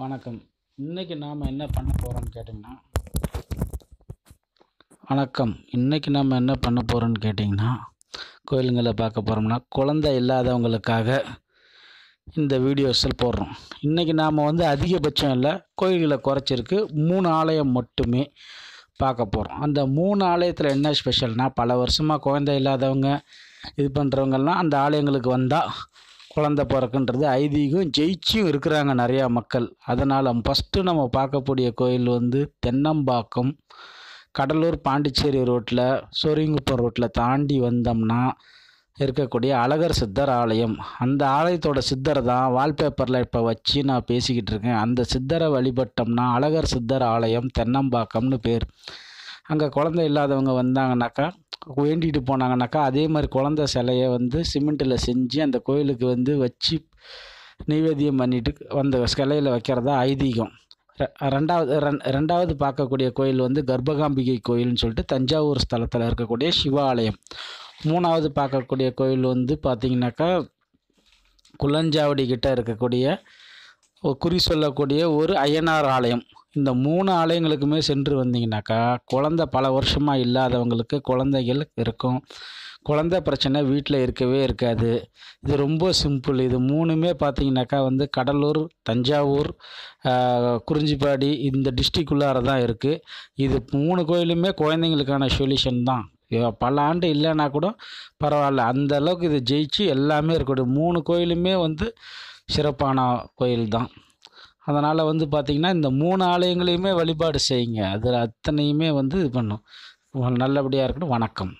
வணக்கம் இன்றைக்கி நாம் என்ன பண்ண போகிறோம்னு கேட்டிங்கன்னா வணக்கம் இன்றைக்கி நாம் என்ன பண்ண போகிறோன்னு கேட்டிங்கன்னா கோயிலுங்களை பார்க்க போகிறோம்னா குழந்தை இல்லாதவங்களுக்காக இந்த வீடியோஸில் போடுறோம் இன்றைக்கி நாம் வந்து அதிகபட்சம் இல்லை கோயில்களை குறைச்சிருக்கு மூணு ஆலயம் மட்டுமே பார்க்க போகிறோம் அந்த மூணு ஆலயத்தில் என்ன ஸ்பெஷல்னால் பல வருஷமாக குழந்தை இல்லாதவங்க இது பண்ணுறவங்கெல்லாம் அந்த ஆலயங்களுக்கு வந்தால் குழந்த பிறக்குன்றது ஐதீகம் ஜெயிச்சும் இருக்கிறாங்க நிறையா மக்கள் அதனால் ஃபஸ்ட்டு நம்ம பார்க்கக்கூடிய கோயில் வந்து தென்னம்பாக்கம் கடலூர் பாண்டிச்சேரி ரோட்டில் சோரிங்குப்பம் ரோட்டில் தாண்டி வந்தோம்னா இருக்கக்கூடிய அழகர் சித்தர் ஆலயம் அந்த ஆலயத்தோட சித்தர் தான் வால்பேப்பரில் இப்போ வச்சு நான் பேசிக்கிட்டு இருக்கேன் அந்த சித்தரை வழிபட்டோம்னா அழகர் சித்தர் ஆலயம் தென்னம்பாக்கம்னு பேர் அங்கே குழந்தை இல்லாதவங்க வந்தாங்கனாக்கா வேண்டிட்டு போனாங்கனாக்கா அதே மாதிரி குழந்த சிலையை வந்து சிமெண்ட்டில் செஞ்சு அந்த கோயிலுக்கு வந்து வச்சு நைவேத்தியம் பண்ணிட்டு அந்த சிலையில் வைக்கிறதா ஐதீகம் ரெண்டாவது ரெண் ரெண்டாவது பார்க்கக்கூடிய கோயில் வந்து கர்ப்பகாம்பிகை கோயில்னு சொல்லிட்டு தஞ்சாவூர் ஸ்தலத்தில் இருக்கக்கூடிய சிவாலயம் மூணாவது பார்க்கக்கூடிய கோயில் வந்து பார்த்திங்கனாக்கா குளஞ்சாவடி கிட்டே இருக்கக்கூடிய குறி சொல்லக்கூடிய ஒரு அய்யனார் ஆலயம் இந்த மூணு ஆலயங்களுக்குமே சென்று வந்தீங்கனாக்கா குழந்த பல வருஷமாக இல்லாதவங்களுக்கு குழந்தைகள் இருக்கும் குழந்த பிரச்சனை வீட்டில் இருக்கவே இருக்காது இது ரொம்ப சிம்பிள் இது மூணுமே பார்த்திங்கனாக்கா வந்து கடலூர் தஞ்சாவூர் குறிஞ்சிப்பாடி இந்த டிஸ்ட்ரிக்குள்ளார தான் இருக்குது இது மூணு கோயிலுமே குழந்தைங்களுக்கான சொல்யூஷன் தான் பல ஆண்டு இல்லைன்னா கூட பரவாயில்ல அந்த அளவுக்கு இது ஜெயிச்சு எல்லாமே இருக்கட்டும் மூணு கோயிலுமே வந்து சிறப்பான கோயில் தான் அதனால் வந்து பார்த்திங்கன்னா இந்த மூணு ஆலயங்களையுமே வழிபாடு செய்யுங்க அது அத்தனையுமே வந்து இது பண்ணும் நல்லபடியாக இருக்கணும் வணக்கம்